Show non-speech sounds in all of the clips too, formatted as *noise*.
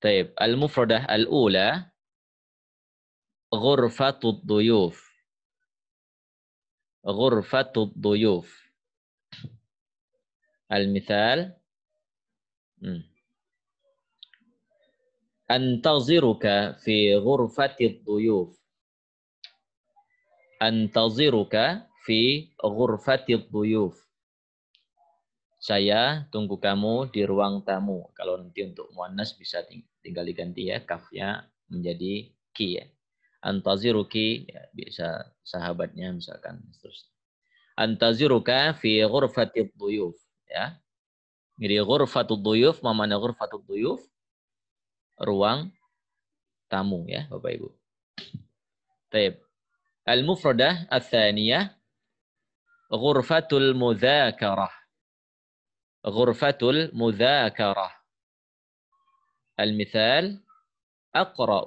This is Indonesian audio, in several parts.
طيب المفردة الأولى غرفة الضيوف غرفة الضيوف المثال أنتظرك في غرفة الضيوف أنتظرك في غرفة الضيوف saya tunggu kamu di ruang tamu. Kalau nanti untuk muannas bisa tinggal diganti ya kafnya menjadi ki ya. Antaziruki ya, bisa sahabatnya misalkan terus. Antaziruka fi ghurfati dhuyuf ya. Jadi ghurfatu dhuyuf mamana ghurfatu dhuyuf? Ruang tamu ya Bapak Ibu. Baik. Al-mufradah ats-tsaniyah ghurfatul mudzakarah غرفة المذاكرة المثال أقرأ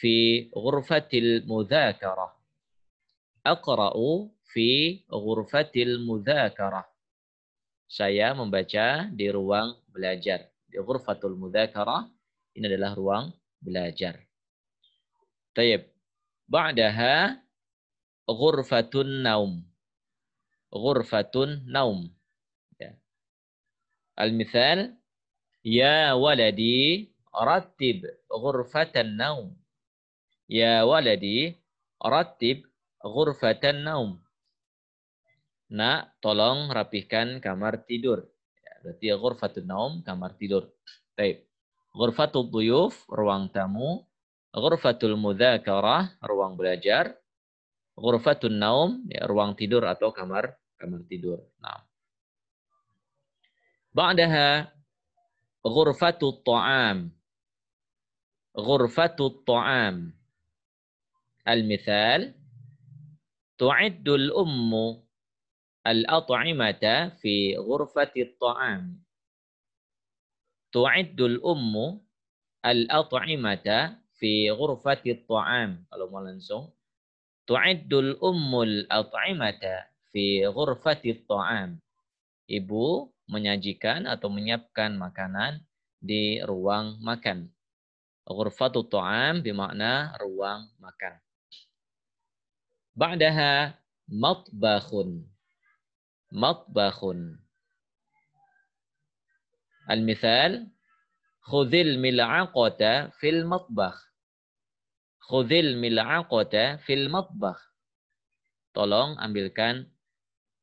في غرفة المذاكرة أقرأ في غرفة المذاكرة saya membaca di ruang belajar di ghurfatul إن ini adalah ruang belajar طيب بعدها غرفة النوم غرفة النوم Al-mithal Ya waladi rattib ghurfatan naum. Ya waladi rattib ghurfatan naum. Nak, tolong rapihkan kamar tidur. Ya, berarti ghurfatun naum, kamar tidur. Baik. Ghurfatul duyuf, ruang tamu. Ghurfatul mudhakarah, ruang belajar. Ghurfatun naum, ya, ruang tidur atau kamar kamar tidur. Nah. بعدها غرفة الطعام غرفة الطعام المثال تعد الأم الأطعمة في غرفة الطعام تعد الأم الأطعمة في غرفة الطعام kalau mau تعد الأم الأطعمة في غرفة الطعام ibu menyajikan atau menyiapkan makanan di ruang makan. Ghurfatu ta'am bermakna ruang makan. Ba'daha matbakhun. Matbakhun. Al-mithal, khudhil mil'aqata fil matbakh. Khudhil mil'aqata fil matbakh. Tolong ambilkan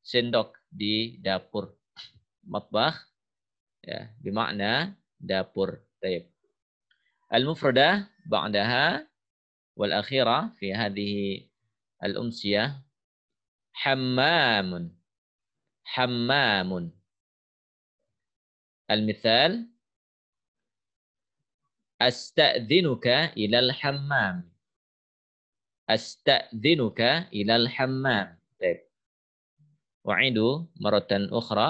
sendok di dapur. مطبخ ya بمعنى دابور طيب المفردة بعدها والأخيرة في هذه الأمسية حمام حمام المثال أستأذنك إلى الحمام أستأذنك إلى الحمام طيب أعيد مرة أخرى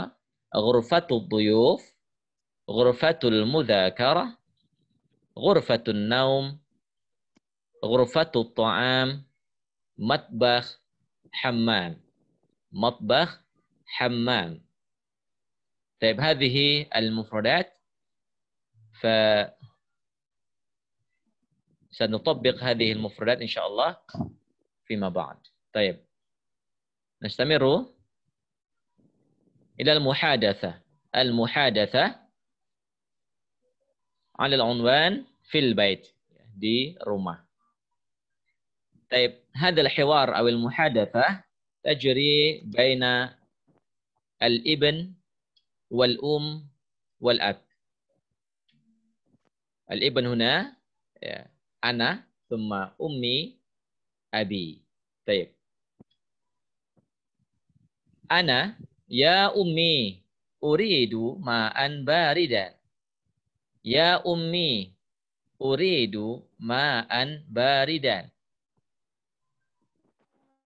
غرفة الضيوف غرفة المذاكرة غرفة النوم غرفة الطعام مطبخ حمام مطبخ حمام طيب هذه المفردات ف سنطبق هذه المفردات إن شاء الله فيما بعد طيب نستمر إلى المحادثة المحادثة على العنوان في البيت دي روما طيب هذا الحوار أو المحادثة تجري بين الابن والأم والأب الابن هنا آه، أنا ثم أمي أبي طيب أنا Ya ummi uridu ma'an baridan. Ya ummi uridu ma'an baridan.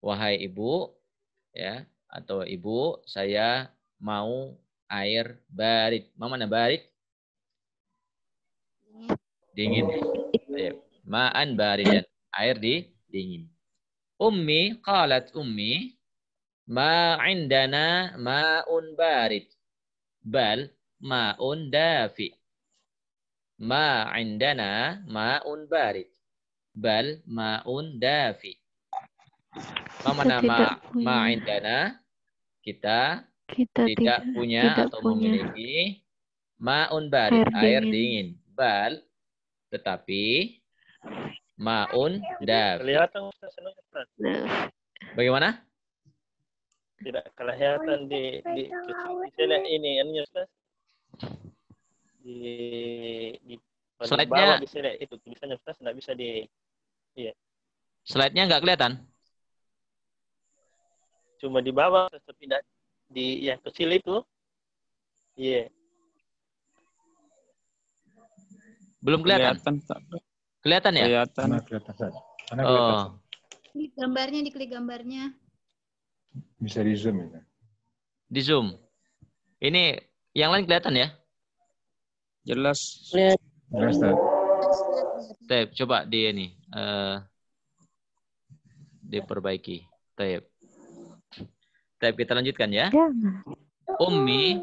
Wahai ibu, ya atau ibu, saya mau air barit. Mama mana barit? Dingin. Ma'an baridan. Air di dingin. Ummi qalat ummi Ma'indana ma'un barid. Bal ma'un dafi. Ma'indana ma'un barid. Bal ma'un dafi. Mana ma ma'indana? Kita, kita tidak, tidak punya tidak atau punya. memiliki ma'un barid, air, air dingin. dingin. Bal tetapi ma'un dafi. Bagaimana? tidak kelihatan di di di ini anunya Ustaz. Di di slide bawah bisa lihat itu tulisannya Ustaz enggak bisa di iya. Slide-nya enggak kelihatan. Cuma di bawah tapi enggak di yang kecil itu. Iya. Yeah. Belum kelihatan. Kelihatan, kelihatan ya? Kelihatan. kelihatan, Oh. Di gambarnya diklik gambarnya. Bisa di Zoom ya? Di Zoom. Ini yang lain kelihatan ya? Jelas. Jelas, Tep, coba di ini. Uh, diperbaiki. Tep. Tep, kita lanjutkan ya. ya. Ummi,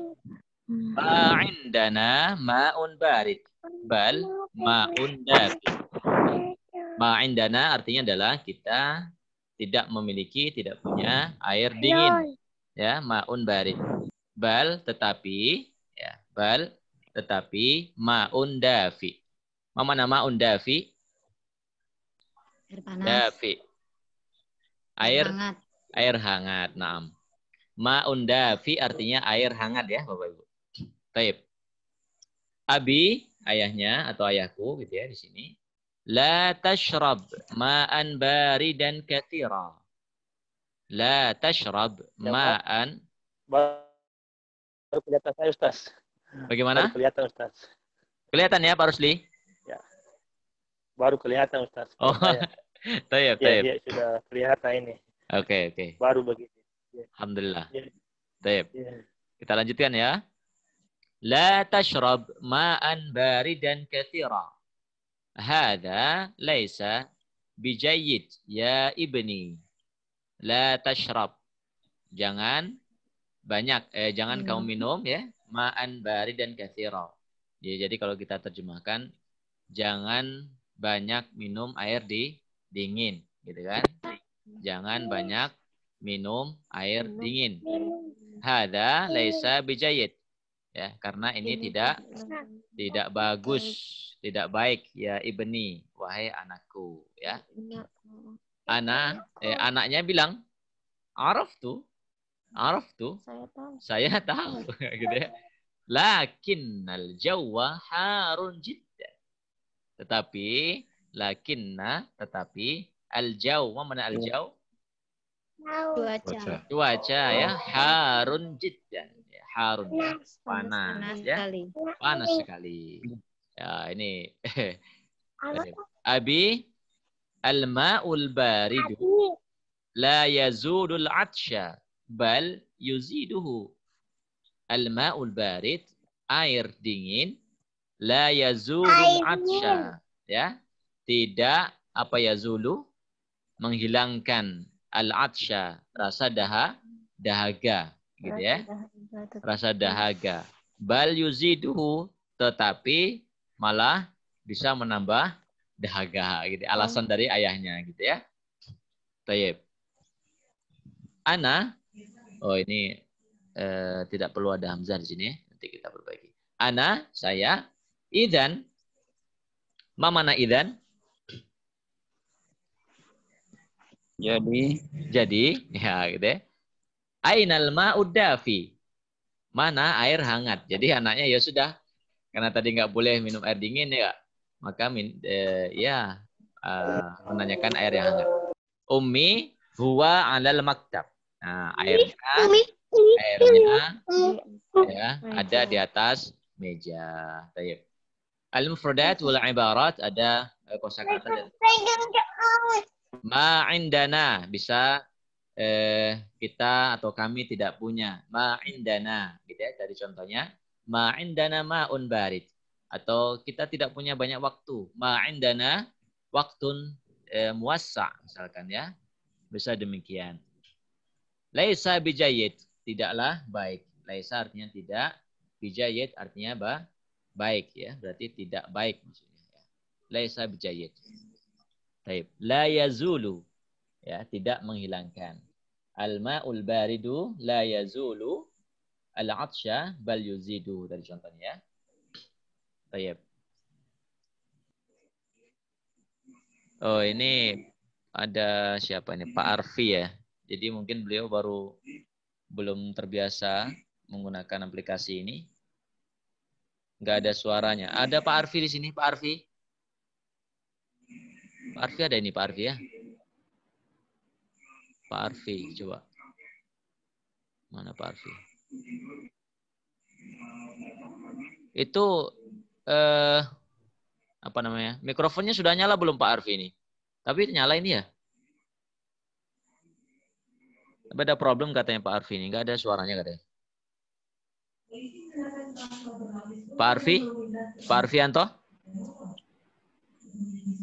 ma'indana ma'un barid. Bal ma'un dafi. Ma'indana artinya adalah kita tidak memiliki, tidak punya air ya. dingin. Ya, maun barid. Bal tetapi ya, bal tetapi maun dafi. Mama nama maun dafi? Air panas. Dafi. Air hangat. Air hangat, naam. Maun dafi artinya air hangat ya, Bapak Ibu. Taib. Abi, ayahnya atau ayahku gitu ya di sini. La tashrab ma'an baridan katira. La tashrab ya, ma'an. Baru kelihatan saya, Ustaz. Bagaimana? Baru kelihatan, Ustaz. Kelihatan ya, Pak Rusli? Ya. Baru kelihatan, Ustaz. Oh, tayyip, *laughs* tayyip. Ya, ya, sudah kelihatan ini. Oke, okay, oke. Okay. Baru begitu. Ya. Alhamdulillah. Ya. Tayyip. Ya. Kita lanjutkan ya. La tashrab ma'an baridan katira. Hada laisa bijayid ya ibni. La tashrab. Jangan banyak eh jangan hmm. kamu minum ya ma'an bari dan kathira. Ya, jadi kalau kita terjemahkan jangan banyak minum air di dingin, gitu kan? Jangan banyak minum air dingin. Hada laisa bijayid. Ya, karena ini tidak tidak bagus tidak baik ya ibni wahai anakku ya iya, anak eh, anaknya bilang araf tuh araf tuh saya tahu saya tahu *laughs* gitu ya lakinnal jawa harun jidda tetapi lakinna tetapi al jauh mana al jauh cuaca cuaca ya harun jidda harun panas, panas ya sekali. panas sekali Ya, ini. *laughs* Abi al-ma'ul baridu la yazudul atsha bal yuziduhu. Al-ma'ul barid air dingin la yazudul atsha, ya tidak apa yazulu menghilangkan al atsha rasa daha dahaga gitu ya rasa dahaga bal yuziduhu tetapi malah bisa menambah dahaga gitu. Ya. Alasan dari ayahnya gitu ya. Tayyip. Ana Oh, ini eh, tidak perlu ada hamzah di sini. Nanti kita perbaiki. Ana saya idan na idan? Jadi, jadi ya gitu ya. Ainal ma'udafi. Mana air hangat. Jadi anaknya ya sudah karena tadi nggak boleh minum air dingin ya maka min uh, ya uh, menanyakan air yang hangat ummi huwa alal maktab nah airnya airnya ya ada di atas meja Tayyip. al mufradat wal ibarat ada eh, kosakata dan ma indana bisa eh, kita atau kami tidak punya ma indana gitu ya dari contohnya ma'indana ma'un barid atau kita tidak punya banyak waktu ma'indana waktun e, eh, muassa misalkan ya bisa demikian laisa bijayid tidaklah baik laisa artinya tidak bijayid artinya apa baik ya berarti tidak baik maksudnya ya. laisa bijayid Taib. La yazulu. Ya, tidak menghilangkan. Al-ma'ul baridu la yazulu al-atsya bal yuzidu dari contohnya ya. Oh, ini ada siapa ini? Pak Arfi ya. Jadi mungkin beliau baru belum terbiasa menggunakan aplikasi ini. Nggak ada suaranya. Ada Pak Arfi di sini, Pak Arfi. Pak Arfi ada ini, Pak Arfi ya. Pak Arfi, coba. Mana Pak Arfi? Itu eh, apa namanya? Mikrofonnya sudah nyala belum Pak Arfi ini? Tapi nyala ini ya? Tapi ada problem katanya Pak Arfi ini, nggak ada suaranya katanya. Pak Arfi? Pak Anto?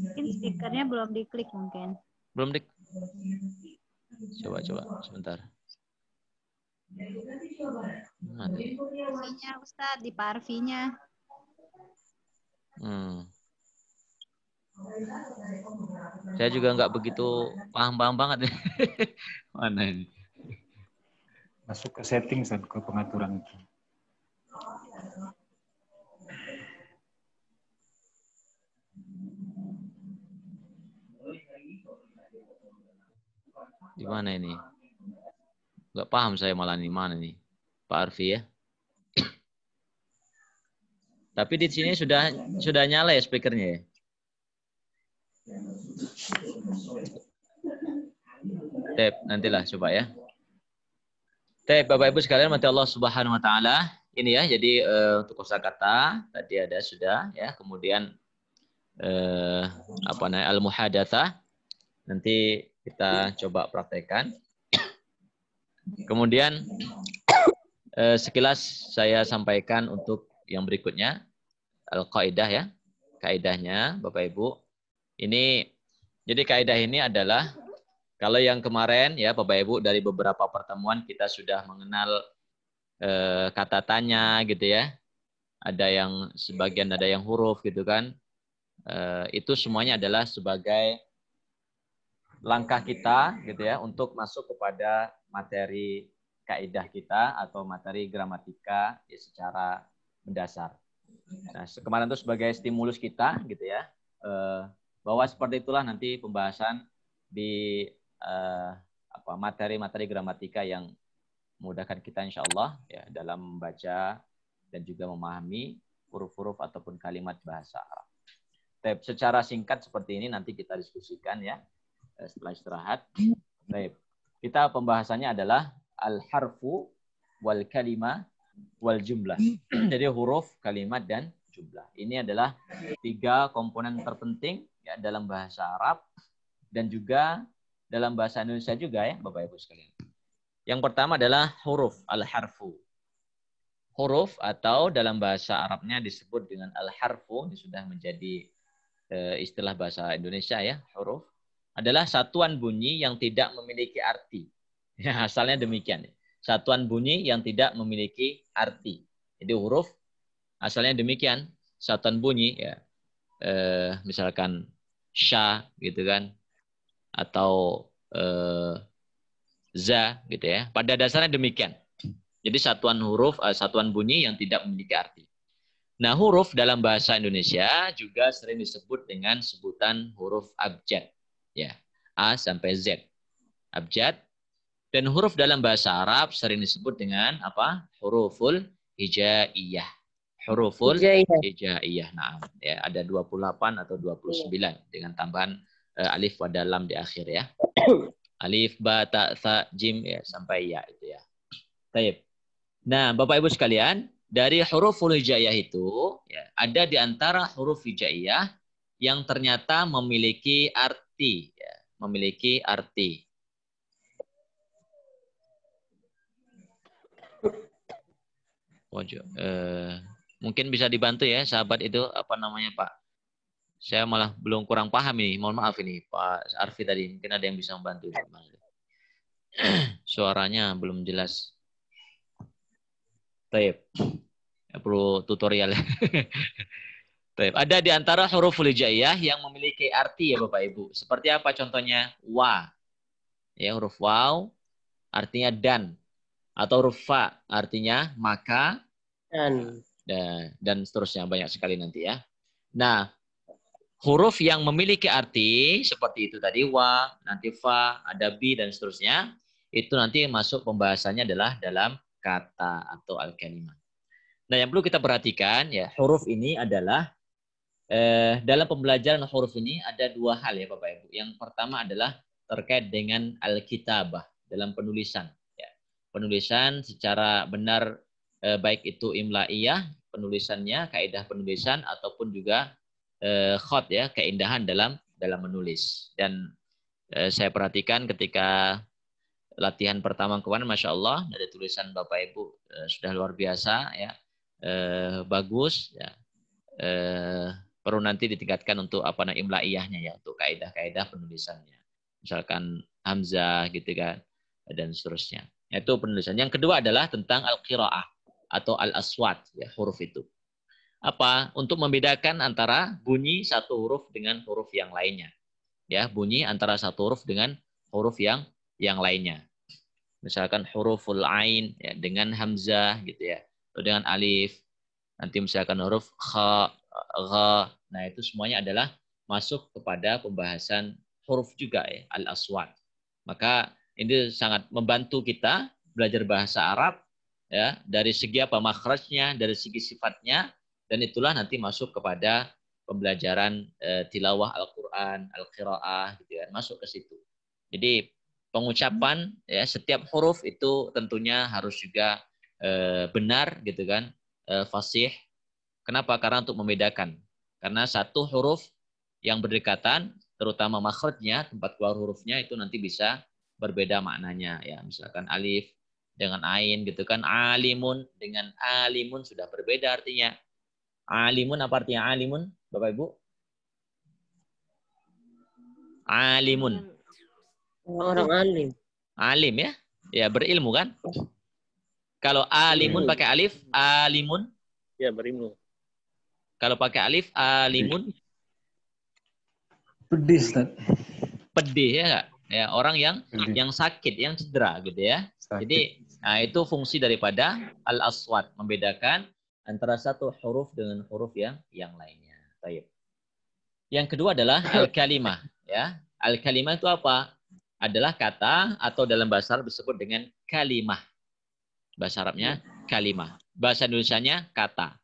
Mungkin speakernya belum diklik mungkin. Belum dik. Coba coba sebentar. Parvinya Ustaz, di Parvinya. Hmm. Saya juga nggak begitu paham-paham banget. *laughs* Mana ini? Masuk ke setting, Ustaz, ke pengaturan itu. Di mana ini? Nggak paham saya malah ini mana nih. Pak Arfi ya. Tapi di sini sudah sudah nyala ya speakernya ya. Tep, nantilah coba ya. Tep, Bapak Ibu sekalian, mati Allah Subhanahu wa taala. Ini ya, jadi uh, untuk kosakata tadi ada sudah ya, kemudian eh, apa namanya al muhadatha nanti kita coba praktekkan Kemudian eh, sekilas saya sampaikan untuk yang berikutnya al-qaidah ya. Kaidahnya Bapak Ibu. Ini jadi kaidah ini adalah kalau yang kemarin ya Bapak Ibu dari beberapa pertemuan kita sudah mengenal eh, kata tanya gitu ya. Ada yang sebagian ada yang huruf gitu kan. Eh, itu semuanya adalah sebagai langkah kita gitu ya untuk masuk kepada materi kaidah kita atau materi gramatika ya, secara mendasar. Nah, kemarin itu sebagai stimulus kita gitu ya eh, bahwa seperti itulah nanti pembahasan di eh, apa materi-materi gramatika yang mudahkan kita insya Allah ya dalam membaca dan juga memahami huruf-huruf ataupun kalimat bahasa Arab. Tapi secara singkat seperti ini nanti kita diskusikan ya. Eh, setelah istirahat. Baik. Kita pembahasannya adalah al-harfu wal kalimah wal jumlah. *clears throat* Jadi huruf, kalimat dan jumlah. Ini adalah tiga komponen terpenting ya dalam bahasa Arab dan juga dalam bahasa Indonesia juga ya Bapak Ibu sekalian. Yang pertama adalah huruf al-harfu. Huruf atau dalam bahasa Arabnya disebut dengan al-harfu, ini sudah menjadi eh, istilah bahasa Indonesia ya, huruf adalah satuan bunyi yang tidak memiliki arti. *laughs* Ya, asalnya demikian. Satuan bunyi yang tidak memiliki arti. Jadi huruf asalnya demikian. Satuan bunyi ya eh, misalkan sya gitu kan atau eh, za gitu ya. Pada dasarnya demikian. Jadi satuan huruf eh, satuan bunyi yang tidak memiliki arti. Nah, huruf dalam bahasa Indonesia juga sering disebut dengan sebutan huruf abjad ya A sampai Z abjad dan huruf dalam bahasa Arab sering disebut dengan apa huruful hijaiyah huruful hijaiyah, hijaiyah. nah ya ada 28 atau 29 ya. dengan tambahan uh, alif wa dalam di akhir ya *coughs* alif ba ta sa jim ya sampai ya itu ya Taib. nah Bapak Ibu sekalian dari huruful hijaiyah itu ya, ada di antara huruf hijaiyah yang ternyata memiliki arti arti, ya, memiliki arti. Eh, mungkin bisa dibantu ya sahabat itu apa namanya Pak? Saya malah belum kurang paham ini. Mohon maaf ini Pak Arfi tadi. Mungkin ada yang bisa membantu. *clears throat* Suaranya belum jelas. Tapi ya, perlu tutorial. *laughs* Baik, ada di antara huruf hijaiyah yang memiliki arti ya Bapak Ibu. Seperti apa contohnya? Wa. Ya, huruf waw artinya dan atau huruf fa artinya maka dan dan, dan seterusnya banyak sekali nanti ya. Nah, huruf yang memiliki arti seperti itu tadi wa, nanti fa, ada bi dan seterusnya, itu nanti masuk pembahasannya adalah dalam kata atau al-kalimah. Nah, yang perlu kita perhatikan ya, huruf ini adalah eh, dalam pembelajaran huruf ini ada dua hal ya Bapak Ibu. Yang pertama adalah terkait dengan alkitabah dalam penulisan. Ya. Penulisan secara benar eh, baik itu imla'iyah penulisannya, kaidah penulisan ataupun juga eh, khot ya keindahan dalam dalam menulis. Dan eh, saya perhatikan ketika latihan pertama kemarin, masya Allah dari tulisan Bapak Ibu eh, sudah luar biasa ya, eh, bagus ya. Eh, Perlu nanti ditingkatkan untuk apa namanya imlaiyahnya ya untuk kaidah-kaidah penulisannya misalkan hamzah gitu kan dan seterusnya itu penulisan yang kedua adalah tentang al qiraah atau al aswat ya huruf itu apa untuk membedakan antara bunyi satu huruf dengan huruf yang lainnya ya bunyi antara satu huruf dengan huruf yang yang lainnya misalkan huruful ain ya, dengan hamzah gitu ya atau dengan alif nanti misalkan huruf kha gha Nah, itu semuanya adalah masuk kepada pembahasan huruf juga ya, al-aswat. Maka ini sangat membantu kita belajar bahasa Arab ya, dari segi apa makhrajnya, dari segi sifatnya dan itulah nanti masuk kepada pembelajaran e, tilawah Al-Qur'an, al-qiraah gitu ya, masuk ke situ. Jadi pengucapan ya setiap huruf itu tentunya harus juga e, benar gitu kan, e, fasih. Kenapa? Karena untuk membedakan karena satu huruf yang berdekatan, terutama makhrajnya, tempat keluar hurufnya itu nanti bisa berbeda maknanya ya. Misalkan alif dengan ain gitu kan, alimun dengan alimun sudah berbeda artinya. Alimun apa artinya alimun, Bapak Ibu? Alimun. Orang alim. Alim ya? Ya berilmu kan? Iya. Kalau alimun pakai alif, alimun. Ya berilmu. Kalau pakai alif, alimun. Pedih, Ustaz. Pedih ya enggak? Ya, orang yang Pedih. yang sakit, yang cedera gitu ya. Sakit. Jadi nah, itu fungsi daripada al aswat membedakan antara satu huruf dengan huruf yang yang lainnya. Baik. Yang kedua adalah *coughs* al-kalimah, ya. Al-kalimah itu apa? Adalah kata atau dalam bahasa Arab disebut dengan kalimah. Bahasa Arabnya ya. kalimah. Bahasa Indonesianya kata.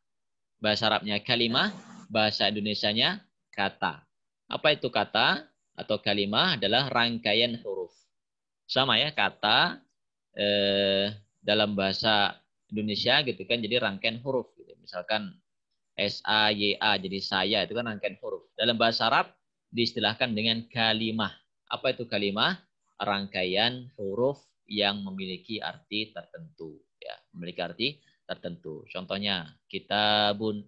Bahasa Arabnya kalimah, bahasa Indonesianya kata. Apa itu kata atau kalimah adalah rangkaian huruf. Sama ya kata eh, dalam bahasa Indonesia gitu kan jadi rangkaian huruf. Gitu. Misalkan S A Y A jadi saya itu kan rangkaian huruf. Dalam bahasa Arab diistilahkan dengan kalimah. Apa itu kalimah? Rangkaian huruf yang memiliki arti tertentu ya, memiliki arti tertentu. Contohnya kitabun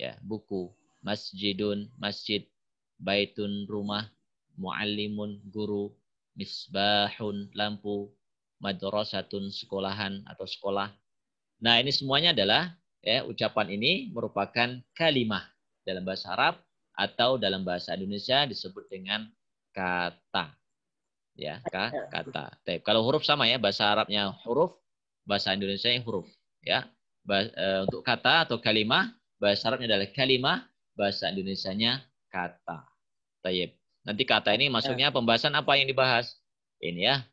ya, buku, masjidun, masjid, baitun rumah, muallimun guru, misbahun lampu, madrasatun sekolahan atau sekolah. Nah, ini semuanya adalah ya ucapan ini merupakan kalimah dalam bahasa Arab atau dalam bahasa Indonesia disebut dengan kata. Ya, kata. Tapi kalau huruf sama ya, bahasa Arabnya huruf, bahasa Indonesia huruf ya eh, untuk kata atau kalimah bahasa Arabnya adalah kalimah bahasa Indonesianya kata Tayyip. nanti kata ini maksudnya ya. pembahasan apa yang dibahas ini ya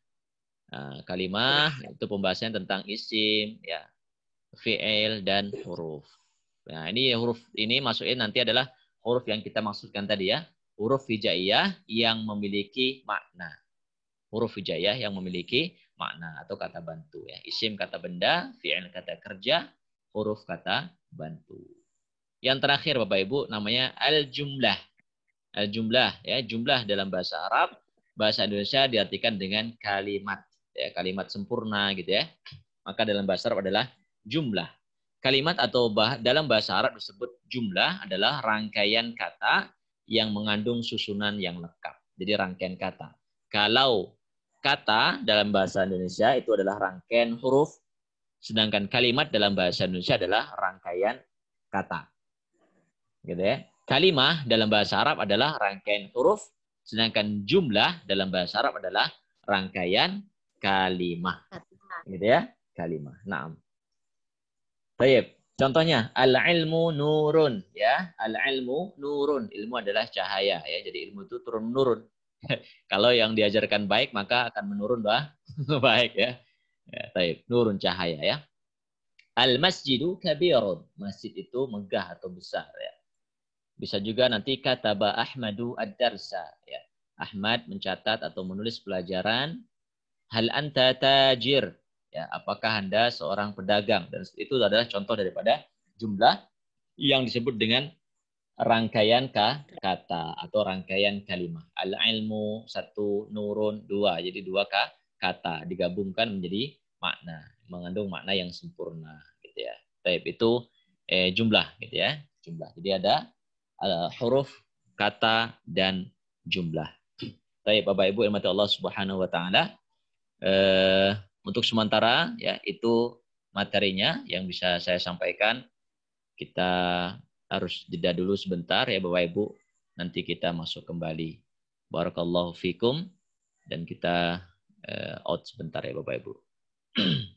nah, kalimah iya. itu pembahasan tentang isim ya fi'il dan huruf nah ini huruf ini masukin nanti adalah huruf yang kita maksudkan tadi ya huruf hijaiyah yang memiliki makna huruf hijaiyah yang memiliki makna atau kata bantu ya. Isim kata benda, fi'il kata kerja, huruf kata bantu. Yang terakhir Bapak Ibu namanya al-jumlah. Al-jumlah ya, jumlah dalam bahasa Arab, bahasa Indonesia diartikan dengan kalimat ya, kalimat sempurna gitu ya. Maka dalam bahasa Arab adalah jumlah. Kalimat atau bah dalam bahasa Arab disebut jumlah adalah rangkaian kata yang mengandung susunan yang lengkap. Jadi rangkaian kata. Kalau Kata dalam bahasa Indonesia itu adalah rangkaian huruf, sedangkan kalimat dalam bahasa Indonesia adalah rangkaian kata. Gitu ya. Kalimah dalam bahasa Arab adalah rangkaian huruf, sedangkan jumlah dalam bahasa Arab adalah rangkaian kalimah. Gitu ya, kalimah. Naam. Baik. Contohnya al ilmu nurun ya, al ilmu nurun. Ilmu adalah cahaya ya. Jadi ilmu itu turun nurun. *laughs* Kalau yang diajarkan baik maka akan menurun doa *laughs* baik ya. Ya, taib. Nurun cahaya ya. Al masjidu kabirun. Masjid itu megah atau besar ya. Bisa juga nanti kata ba Ahmadu ad-darsa ya. Ahmad mencatat atau menulis pelajaran hal anta tajir ya apakah Anda seorang pedagang dan itu adalah contoh daripada jumlah yang disebut dengan rangkaian kata atau rangkaian kalimat. Al-ilmu satu, nurun dua. Jadi dua kata digabungkan menjadi makna, mengandung makna yang sempurna gitu ya. Tapi itu eh, jumlah gitu ya, jumlah. Jadi ada uh, huruf, kata dan jumlah. Tapi Bapak Ibu ilmati Allah Subhanahu wa taala. Eh, untuk sementara ya itu materinya yang bisa saya sampaikan. Kita harus jeda dulu sebentar ya Bapak Ibu. Nanti kita masuk kembali. Barakallahu fikum dan kita eh, out sebentar ya Bapak Ibu. *clears throat*